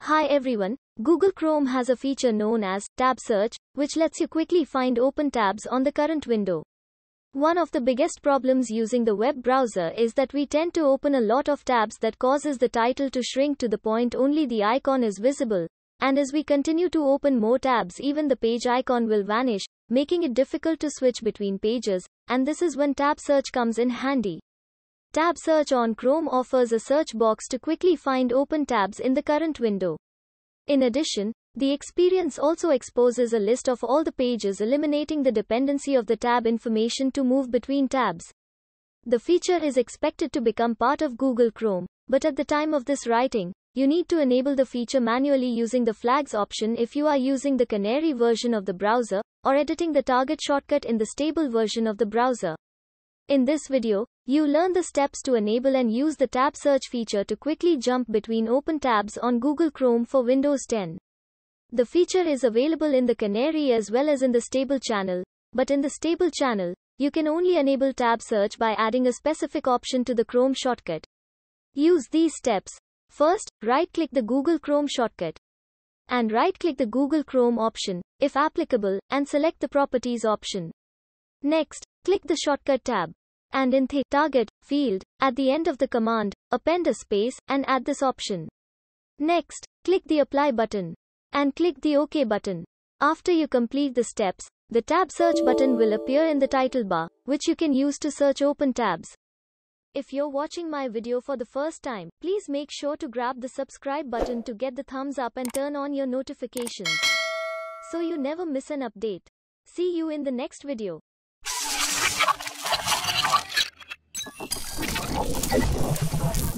Hi everyone, Google Chrome has a feature known as Tab Search, which lets you quickly find open tabs on the current window. One of the biggest problems using the web browser is that we tend to open a lot of tabs that causes the title to shrink to the point only the icon is visible, and as we continue to open more tabs even the page icon will vanish, making it difficult to switch between pages, and this is when tab search comes in handy. Tab search on Chrome offers a search box to quickly find open tabs in the current window. In addition, the experience also exposes a list of all the pages eliminating the dependency of the tab information to move between tabs. The feature is expected to become part of Google Chrome, but at the time of this writing, you need to enable the feature manually using the flags option if you are using the Canary version of the browser, or editing the target shortcut in the stable version of the browser. In this video, you learn the steps to enable and use the tab search feature to quickly jump between open tabs on Google Chrome for Windows 10. The feature is available in the Canary as well as in the stable channel, but in the stable channel, you can only enable tab search by adding a specific option to the Chrome shortcut. Use these steps. First, right-click the Google Chrome shortcut and right-click the Google Chrome option, if applicable, and select the Properties option. Next, click the shortcut tab. And in the target field, at the end of the command, append a space and add this option. Next, click the apply button. And click the OK button. After you complete the steps, the tab search button will appear in the title bar, which you can use to search open tabs. If you're watching my video for the first time, please make sure to grab the subscribe button to get the thumbs up and turn on your notifications so you never miss an update. See you in the next video. Thank you.